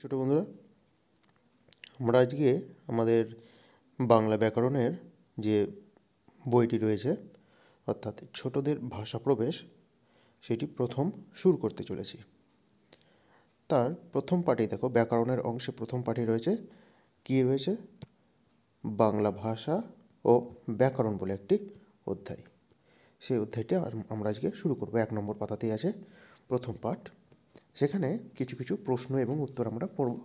ছোট বন্ধুরা আমরা আজকে আমাদের বাংলা ব্যাকরণের যে বইটি রয়েছে অর্থাৎ ছোটদের ভাষা প্রবেশ সেটি প্রথম শুরু করতে চলেছি তার প্রথম পাঠে দেখো ব্যাকরণের অংশে প্রথম পাঠে রয়েছে কি রয়েছে বাংলা ভাষা ও ব্যাকরণ বলে একটি অধ্যায় সেই অধ্যায়টি আমরা আজকে শুরু করব এক নম্বর পাতাতেই আছে প্রথম পাঠ সেখানে কিছু কিছু প্রশ্ন এবং উত্তর আমরা পড়ব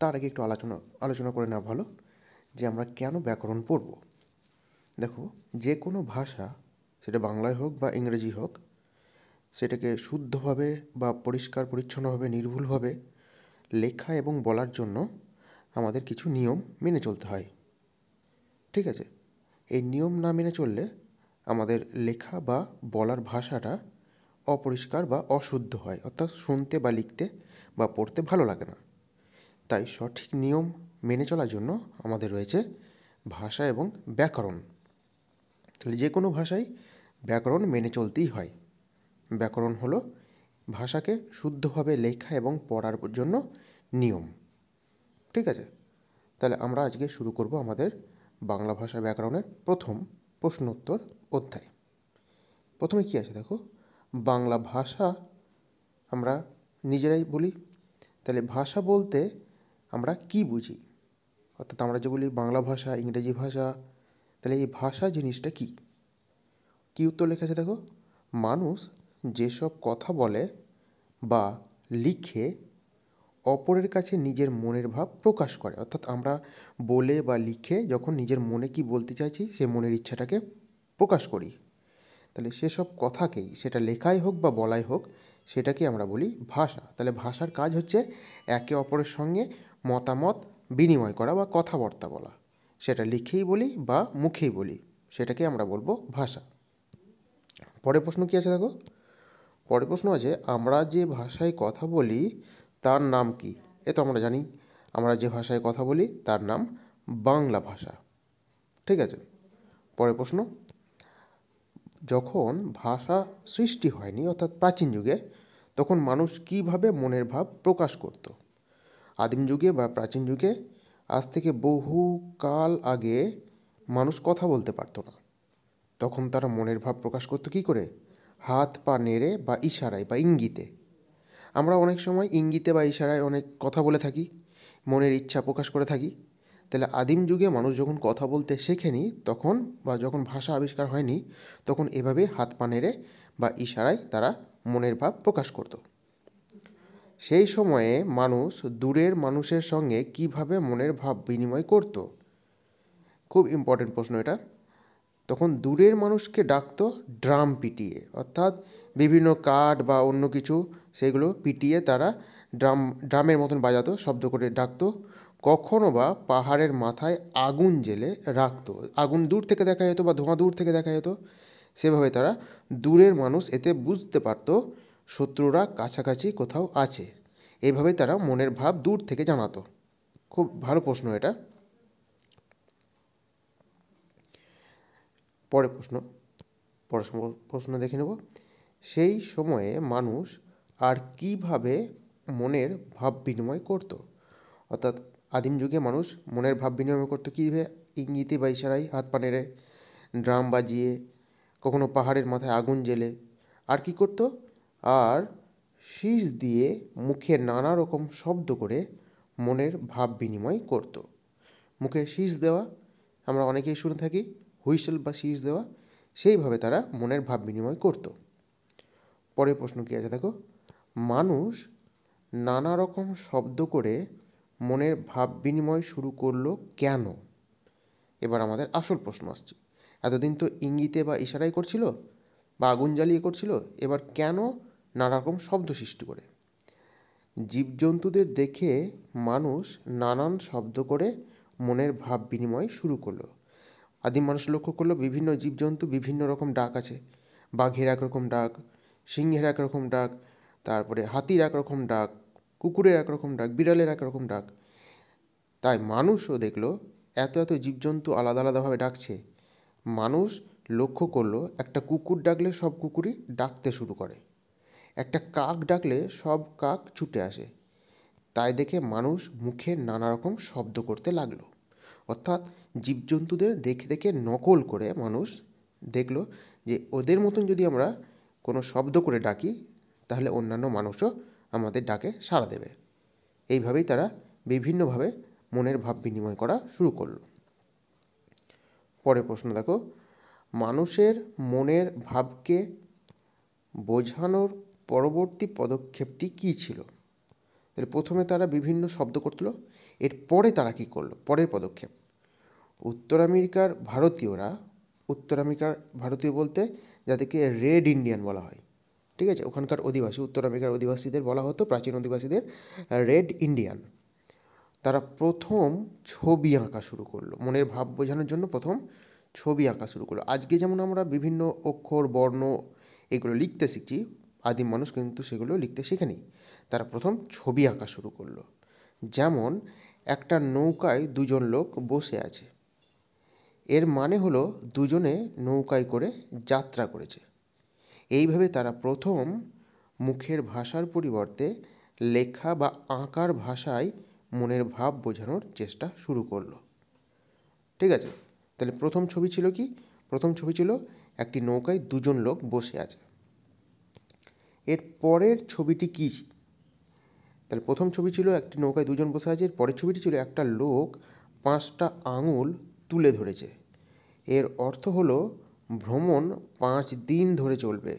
তার আগে একটু আলোচনা আলোচনা করে নেওয়া ভালো যে আমরা কেন ব্যাকরণ পড়ব দেখো যে কোনো ভাষা সেটা বাংলায় হোক বা ইংরেজি হোক সেটাকে শুদ্ধভাবে বা পরিষ্কার পরিচ্ছন্নভাবে নির্ভুলভাবে লেখা এবং বলার জন্য আমাদের কিছু নিয়ম মেনে চলতে হয় ঠিক আছে এই নিয়ম না মেনে চললে আমাদের লেখা বা বলার ভাষাটা অপরিষ্কার বা অশুদ্ধ হয় অর্থাৎ শুনতে বা লিখতে বা পড়তে ভালো লাগে না তাই সঠিক নিয়ম মেনে চলার জন্য আমাদের রয়েছে ভাষা এবং ব্যাকরণ তাহলে যে কোনো ভাষায় ব্যাকরণ মেনে চলতেই হয় ব্যাকরণ হলো ভাষাকে শুদ্ধভাবে লেখা এবং পড়ার জন্য নিয়ম ঠিক আছে তাহলে আমরা আজকে শুরু করব আমাদের বাংলা ভাষা ব্যাকরণের প্রথম প্রশ্নোত্তর অধ্যায় প্রথমে কি আছে দেখো বাংলা ভাষা আমরা নিজেরাই বলি তাহলে ভাষা বলতে আমরা কী বুঝি অর্থাৎ আমরা যে বলি বাংলা ভাষা ইংরেজি ভাষা তাহলে এই ভাষা জিনিসটা কী কী উত্তর লেখা আছে দেখো মানুষ যেসব কথা বলে বা লিখে অপরের কাছে নিজের মনের ভাব প্রকাশ করে অর্থাৎ আমরা বলে বা লিখে যখন নিজের মনে কি বলতে চাইছি সে মনের ইচ্ছাটাকে প্রকাশ করি তাহলে সেসব কথাকেই সেটা লেখাই হোক বা বলাই হোক সেটাকে আমরা বলি ভাষা তাহলে ভাষার কাজ হচ্ছে একে অপরের সঙ্গে মতামত বিনিময় করা বা কথাবার্তা বলা সেটা লিখেই বলি বা মুখেই বলি সেটাকে আমরা বলবো ভাষা পরের প্রশ্ন কী আছে দেখো পরের প্রশ্ন আছে আমরা যে ভাষায় কথা বলি তার নাম কি এ তো আমরা জানি আমরা যে ভাষায় কথা বলি তার নাম বাংলা ভাষা ঠিক আছে পরের প্রশ্ন যখন ভাষা সৃষ্টি হয়নি অর্থাৎ প্রাচীন যুগে তখন মানুষ কীভাবে মনের ভাব প্রকাশ করত আদিম যুগে বা প্রাচীন যুগে আজ থেকে বহু কাল আগে মানুষ কথা বলতে পারত না তখন তারা মনের ভাব প্রকাশ করতো কী করে হাত পা নেড়ে বা ইশারায় বা ইঙ্গিতে আমরা অনেক সময় ইঙ্গিতে বা ইশারায় অনেক কথা বলে থাকি মনের ইচ্ছা প্রকাশ করে থাকি তাহলে আদিম যুগে মানুষ যখন কথা বলতে শেখেনি তখন বা যখন ভাষা আবিষ্কার হয়নি তখন এভাবে হাত পানেরে বা ইশারায় তারা মনের ভাব প্রকাশ করত সেই সময়ে মানুষ দূরের মানুষের সঙ্গে কিভাবে মনের ভাব বিনিময় করত খুব ইম্পর্টেন্ট প্রশ্ন এটা তখন দূরের মানুষকে ডাকতো ড্রাম পিটিয়ে অর্থাৎ বিভিন্ন কাঠ বা অন্য কিছু সেগুলো পিটিয়ে তারা ড্রাম ড্রামের মতন বাজাতো শব্দ করে ডাকতো কখনো বা পাহাড়ের মাথায় আগুন জেলে রাখত আগুন দূর থেকে দেখা যেত বা ধোঁয়া দূর থেকে দেখা যেত সেভাবে তারা দূরের মানুষ এতে বুঝতে পারত শত্রুরা কাছাকাছি কোথাও আছে এভাবে তারা মনের ভাব দূর থেকে জানাতো খুব ভালো প্রশ্ন এটা পরের প্রশ্ন পরের প্রশ্ন দেখে নেব সেই সময়ে মানুষ আর কিভাবে মনের ভাব বিনিময় করত অর্থাৎ আদিম যুগে মানুষ মনের ভাব বিনিময় করতো কীভাবে ইঙ্গিতে বা ইশারায় হাত পা নেড়ে ড্রাম বাজিয়ে কখনো পাহাড়ের মাথায় আগুন জ্বেলে আর কী করতো আর শীষ দিয়ে মুখে নানা রকম শব্দ করে মনের ভাব বিনিময় করত মুখে শীষ দেওয়া আমরা অনেকেই শুনে থাকি হুইসেল বা শীষ দেওয়া সেইভাবে তারা মনের ভাব বিনিময় করত পরের প্রশ্ন কী আছে দেখো মানুষ নানা রকম শব্দ করে মনের ভাব বিনিময় শুরু করলো কেন এবার আমাদের আসল প্রশ্ন আসছে এতদিন তো ইঙ্গিতে বা ইশারাই করছিল বা আগুন জ্বালিয়ে করছিল এবার কেন নানারকম শব্দ সৃষ্টি করে জীবজন্তুদের দেখে মানুষ নানান শব্দ করে মনের ভাব বিনিময় শুরু করলো আদিম মানুষ লক্ষ্য করলো বিভিন্ন জীবজন্তু বিভিন্ন রকম ডাক আছে বাঘের একরকম ডাক সিংহের একরকম ডাক তারপরে হাতির একরকম ডাক কুকুরের একরকম ডাক বিড়ালের একরকম ডাক তাই মানুষও দেখলো এত এত জীবজন্তু আলাদা আলাদাভাবে ডাকছে মানুষ লক্ষ্য করলো একটা কুকুর ডাকলে সব কুকুরই ডাকতে শুরু করে একটা কাক ডাকলে সব কাক ছুটে আসে তাই দেখে মানুষ মুখে নানা রকম শব্দ করতে লাগলো অর্থাৎ জীবজন্তুদের দেখে দেখে নকল করে মানুষ দেখলো যে ওদের মতন যদি আমরা কোনো শব্দ করে ডাকি তাহলে অন্যান্য মানুষও আমাদের ডাকে সাড়া দেবে এইভাবেই তারা বিভিন্নভাবে মনের ভাব বিনিময় করা শুরু করলো পরের প্রশ্ন দেখো মানুষের মনের ভাবকে বোঝানোর পরবর্তী পদক্ষেপটি কী ছিল তাহলে প্রথমে তারা বিভিন্ন শব্দ করল এরপরে তারা কি করলো পরের পদক্ষেপ উত্তর আমেরিকার ভারতীয়রা উত্তর আমেরিকার ভারতীয় বলতে যাদেরকে রেড ইন্ডিয়ান বলা হয় ঠিক আছে ওখানকার অধিবাসী উত্তর আমেরিকার অধিবাসীদের বলা হতো প্রাচীন অধিবাসীদের রেড ইন্ডিয়ান তারা প্রথম ছবি আঁকা শুরু করলো মনের ভাব বোঝানোর জন্য প্রথম ছবি আঁকা শুরু করলো আজকে যেমন আমরা বিভিন্ন অক্ষর বর্ণ এগুলো লিখতে শিখছি আদিম মানুষ কিন্তু সেগুলো লিখতে শেখেনি তারা প্রথম ছবি আঁকা শুরু করলো যেমন একটা নৌকায় দুজন লোক বসে আছে এর মানে হলো দুজনে নৌকায় করে যাত্রা করেছে এইভাবে তারা প্রথম মুখের ভাষার পরিবর্তে লেখা বা আঁকার ভাষায় মনের ভাব বোঝানোর চেষ্টা শুরু করলো ঠিক আছে তাহলে প্রথম ছবি ছিল কি প্রথম ছবি ছিল একটি নৌকায় দুজন লোক বসে আছে এর পরের ছবিটি কী তাহলে প্রথম ছবি ছিল একটি নৌকায় দুজন বসে আছে এর পরের ছবিটি ছিল একটা লোক পাঁচটা আঙুল তুলে ধরেছে এর অর্থ হলো ভ্রমণ পাঁচ দিন ধরে চলবে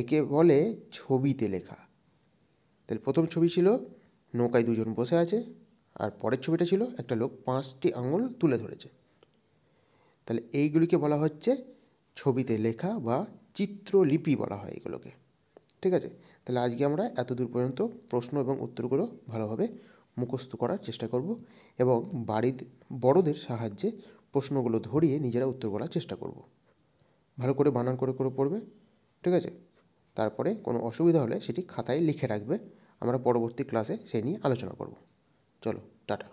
একে বলে ছবিতে লেখা তাহলে প্রথম ছবি ছিল নৌকায় দুজন বসে আছে আর পরের ছবিটা ছিল একটা লোক পাঁচটি আঙুল তুলে ধরেছে তাহলে এইগুলিকে বলা হচ্ছে ছবিতে লেখা বা চিত্রলিপি বলা হয় এগুলোকে ঠিক আছে তাহলে আজকে আমরা এত দূর পর্যন্ত প্রশ্ন এবং উত্তরগুলো ভালোভাবে মুখস্থ করার চেষ্টা করব এবং বাড়ির বড়দের সাহায্যে প্রশ্নগুলো ধরিয়ে নিজেরা উত্তর বলার চেষ্টা করব ভালো করে বানান করে করে পড়বে ঠিক আছে তারপরে কোনো অসুবিধা হলে সেটি খাতায় লিখে রাখবে আমরা পরবর্তী ক্লাসে সেই নিয়ে আলোচনা করব চলো টাটা